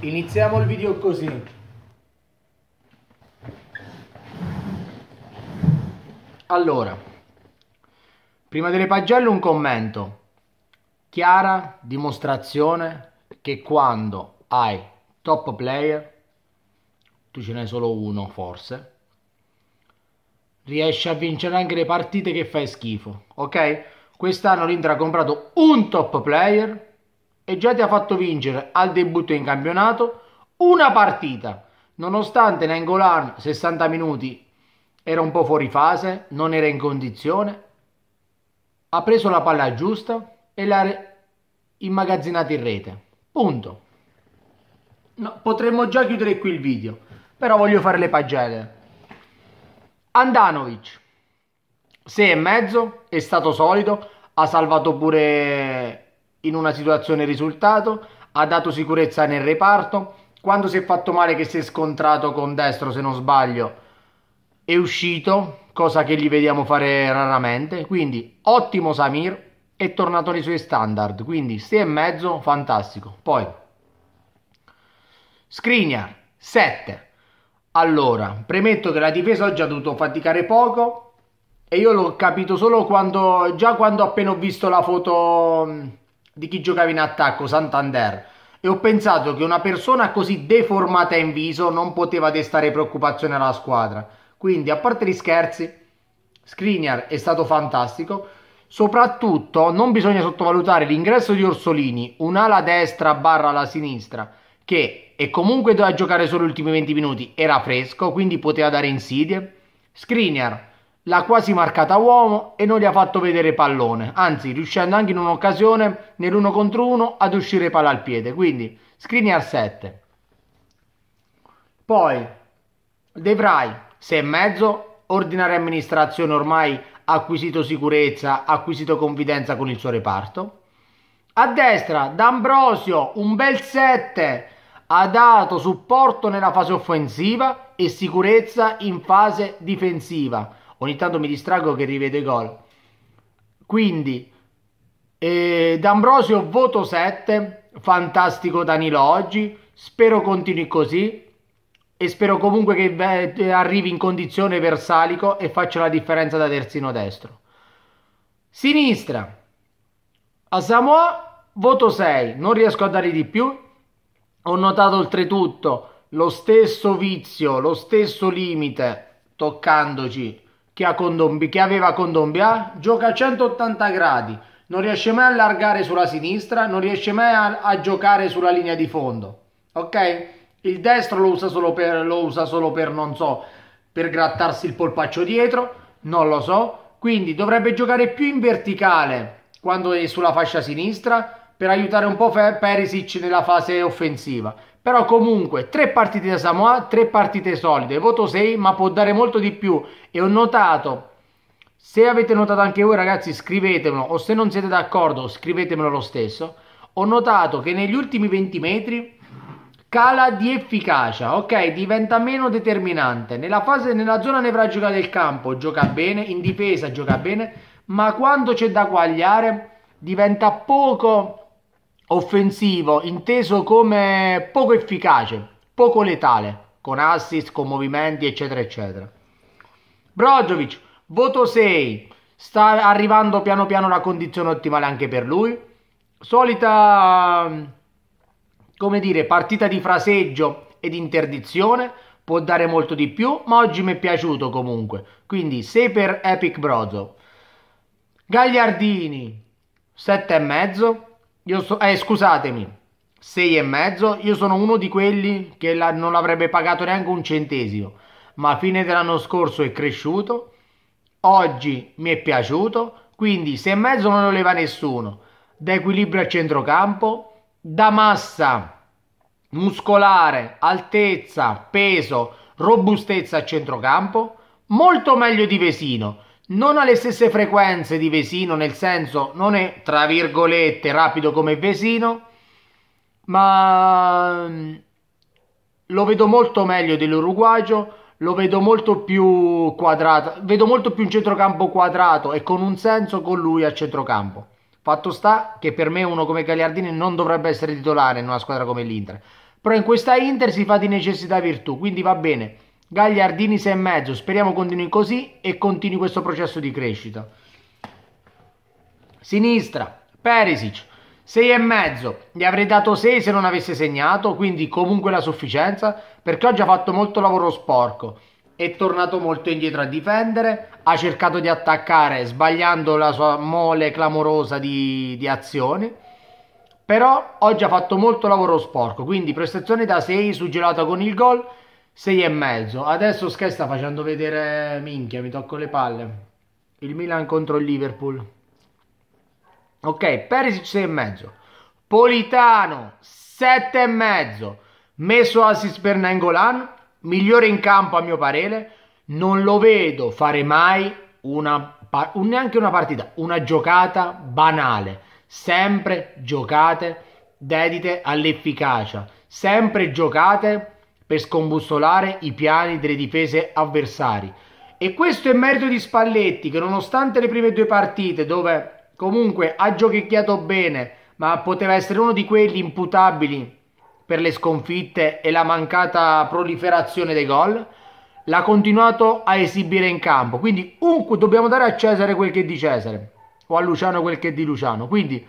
Iniziamo il video così. Allora, prima delle pagelle un commento. Chiara dimostrazione che quando hai top player, tu ce n'hai solo uno forse, riesci a vincere anche le partite che fai schifo, ok? Quest'anno l'Inter ha comprato un top player e già ti ha fatto vincere al debutto in campionato una partita, nonostante Nengolan 60 minuti era un po' fuori fase, non era in condizione, ha preso la palla giusta e l'ha immagazzinata in rete. Punto. No, potremmo già chiudere qui il video, però voglio fare le pagelle. Andanovic 6 e mezzo, è stato solido, ha salvato pure in una situazione risultato, ha dato sicurezza nel reparto, quando si è fatto male che si è scontrato con destro se non sbaglio è uscito, cosa che gli vediamo fare raramente, quindi ottimo Samir, è tornato nei suoi standard, quindi e mezzo, fantastico. Poi Skriniar 7. Allora, premetto che la difesa oggi ha dovuto faticare poco e io l'ho capito solo quando già quando appena ho visto la foto di chi giocava in attacco, Santander, e ho pensato che una persona così deformata in viso non poteva destare preoccupazione alla squadra. Quindi, a parte gli scherzi, Skriniar è stato fantastico. Soprattutto non bisogna sottovalutare l'ingresso di Orsolini, un'ala destra barra alla sinistra, che e comunque doveva giocare solo gli ultimi 20 minuti, era fresco, quindi poteva dare insidie. Skriniar l'ha quasi marcata uomo e non gli ha fatto vedere pallone, anzi riuscendo anche in un'occasione nell'uno contro uno ad uscire palla al piede, quindi Scrini al 7. Poi De Vrij 6 e mezzo, ordinaria amministrazione ormai acquisito sicurezza, acquisito confidenza con il suo reparto. A destra D'Ambrosio un bel 7 ha dato supporto nella fase offensiva e sicurezza in fase difensiva ogni tanto mi distraggo che rivedo i gol. Quindi, eh, D'Ambrosio voto 7, fantastico Danilo oggi, spero continui così e spero comunque che eh, arrivi in condizione versalico e faccia la differenza da terzino destro. Sinistra, a Samoa voto 6, non riesco a dare di più, ho notato oltretutto lo stesso vizio, lo stesso limite, toccandoci che, ha Condombia, che aveva Condombia, ah, gioca a 180 gradi, non riesce mai a allargare sulla sinistra, non riesce mai a, a giocare sulla linea di fondo, ok? Il destro lo usa solo per, lo usa solo per non so, per grattarsi il polpaccio dietro, non lo so, quindi dovrebbe giocare più in verticale quando è sulla fascia sinistra per aiutare un po' Perisic nella fase offensiva però comunque, tre partite da Samoa, tre partite solide, voto 6, ma può dare molto di più. E ho notato, se avete notato anche voi ragazzi, scrivetemelo, o se non siete d'accordo, scrivetemelo lo stesso. Ho notato che negli ultimi 20 metri cala di efficacia, ok? Diventa meno determinante. Nella fase, nella zona nevragica del campo gioca bene, in difesa gioca bene, ma quando c'è da guagliare diventa poco offensivo inteso come poco efficace, poco letale, con assist, con movimenti, eccetera, eccetera. Brozovic, voto 6, sta arrivando piano piano la condizione ottimale anche per lui. Solita, ehm, come dire, partita di fraseggio ed interdizione, può dare molto di più, ma oggi mi è piaciuto comunque. Quindi 6 per Epic Brozo. Gagliardini, 7,5 io so, eh, scusatemi, 6 e mezzo, io sono uno di quelli che la, non l'avrebbe pagato neanche un centesimo, ma a fine dell'anno scorso è cresciuto, oggi mi è piaciuto, quindi 6 e mezzo non lo leva nessuno, da equilibrio a centrocampo, da massa muscolare, altezza, peso, robustezza a centrocampo, molto meglio di Vesino, non ha le stesse frequenze di Vesino, nel senso non è tra virgolette rapido come Vesino, ma mm, lo vedo molto meglio dell'Uruguagio, lo vedo molto più quadrato, vedo molto più un centrocampo quadrato e con un senso con lui a centrocampo. Fatto sta che per me uno come Gagliardini non dovrebbe essere titolare in una squadra come l'Inter, però in questa Inter si fa di necessità virtù, quindi va bene Gagliardini 6,5. Speriamo continui così e continui questo processo di crescita. Sinistra, Perisic 6,5. Gli avrei dato 6 se non avesse segnato, quindi comunque la sufficienza, perché oggi ha fatto molto lavoro sporco. È tornato molto indietro a difendere, ha cercato di attaccare sbagliando la sua mole clamorosa di, di azioni. Però oggi ha fatto molto lavoro sporco, quindi prestazione da 6 suggellata con il gol 6 e mezzo. Adesso Sky sta facendo vedere minchia, mi tocco le palle. Il Milan contro il Liverpool. Ok, Perisic 6 e mezzo. Politano 7 e mezzo. Messo assist per Nangolan, migliore in campo a mio parere. Non lo vedo fare mai una, un, neanche una partita, una giocata banale. Sempre giocate dedite all'efficacia, sempre giocate per scombussolare i piani delle difese avversari. E questo è merito di Spalletti che nonostante le prime due partite dove comunque ha giochicchiato bene ma poteva essere uno di quelli imputabili per le sconfitte e la mancata proliferazione dei gol, l'ha continuato a esibire in campo. Quindi un, dobbiamo dare a Cesare quel che è di Cesare o a Luciano quel che è di Luciano. Quindi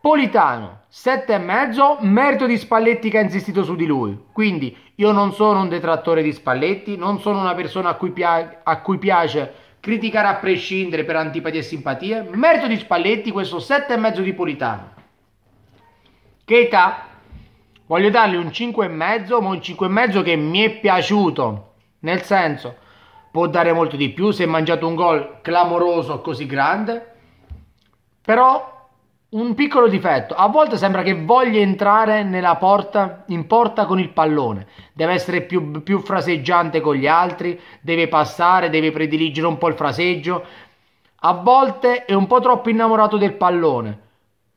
Politano, 7,5, merito di Spalletti che ha insistito su di lui. Quindi io non sono un detrattore di Spalletti, non sono una persona a cui, pia- a cui piace criticare a prescindere per antipatia e simpatia. Merito di Spalletti, questo 7,5 di Politano. Keita, voglio dargli un 5,5, ma un 5,5 che mi è piaciuto. Nel senso, può dare molto di più se ha mangiato un gol clamoroso così grande. Però un piccolo difetto. A volte sembra che voglia entrare nella porta, in porta con il pallone. Deve essere più, più fraseggiante con gli altri, deve passare, deve prediligere un po' il fraseggio. A volte è un po' troppo innamorato del pallone.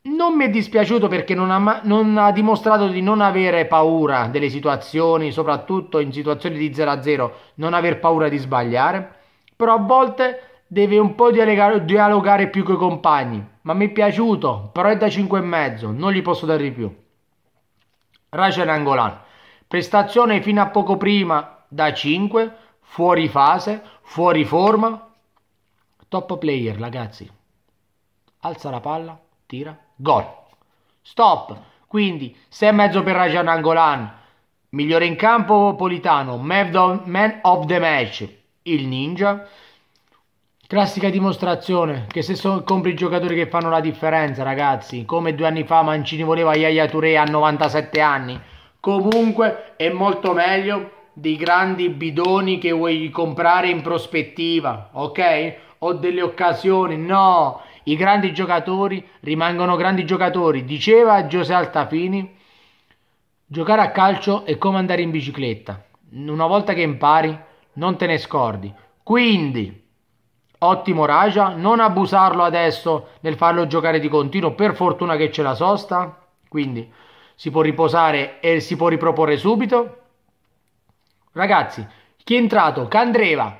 Non mi è dispiaciuto perché non ha, non ha dimostrato di non avere paura delle situazioni, soprattutto in situazioni di 0-0, non aver paura di sbagliare. Però a volte deve un po' dialogare più coi compagni, ma mi è piaciuto, però è da 5,5, non gli posso dare di più. Rajan Angolan, prestazione fino a poco prima da 5, fuori fase, fuori forma, top player ragazzi, alza la palla, tira, gol, stop, quindi 6,5 per Rajan Angolan, migliore in campo Politano, man of the match, il ninja, Classica dimostrazione che se so, compri i giocatori che fanno la differenza, ragazzi, come due anni fa Mancini voleva Iaia Touré a 97 anni, comunque è molto meglio dei grandi bidoni che vuoi comprare in prospettiva, ok? O delle occasioni, no! I grandi giocatori rimangono grandi giocatori. Diceva Giuseppe Altafini, giocare a calcio è come andare in bicicletta. Una volta che impari, non te ne scordi. Quindi Ottimo Raja, non abusarlo adesso nel farlo giocare di continuo, per fortuna che c'è la sosta, quindi si può riposare e si può riproporre subito. Ragazzi, chi è entrato? Candreva.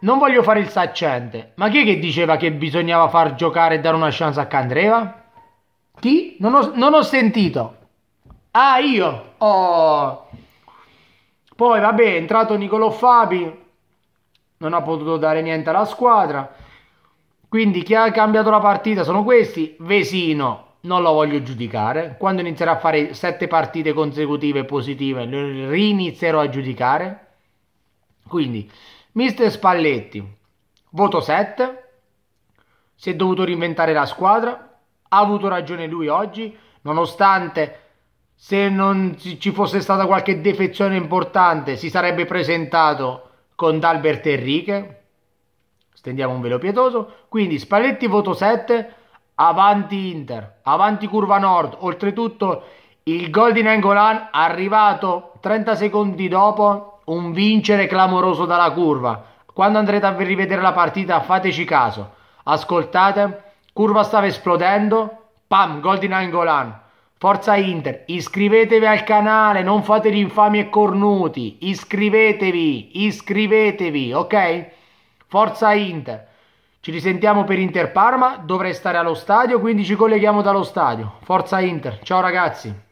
Non voglio fare il saccente, ma chi è che diceva che bisognava far giocare e dare una chance a Candreva? Chi? Non ho, non ho sentito. Ah, io. Oh. Poi vabbè, è entrato Nicolò Fabi, non ha potuto dare niente alla squadra. Quindi chi ha cambiato la partita sono questi. Vesino, non lo voglio giudicare. Quando inizierà a fare sette partite consecutive positive, lo rinizierò a giudicare. Quindi, mister Spalletti, voto 7. Si è dovuto reinventare la squadra. Ha avuto ragione lui oggi, nonostante se non ci fosse stata qualche defezione importante si sarebbe presentato con D'Albert Enrique. Stendiamo un velo pietoso. Quindi Spalletti voto 7, avanti Inter, avanti curva nord. Oltretutto il gol di Nengolan arrivato 30 secondi dopo, un vincere clamoroso dalla curva. Quando andrete a rivedere la partita fateci caso. Ascoltate, curva stava esplodendo, pam, gol di Nengolan Forza Inter, iscrivetevi al canale, non fate gli infami e cornuti, iscrivetevi, iscrivetevi, ok? Forza Inter. Ci risentiamo per Inter Parma, dovrei stare allo stadio, quindi ci colleghiamo dallo stadio. Forza Inter, ciao ragazzi.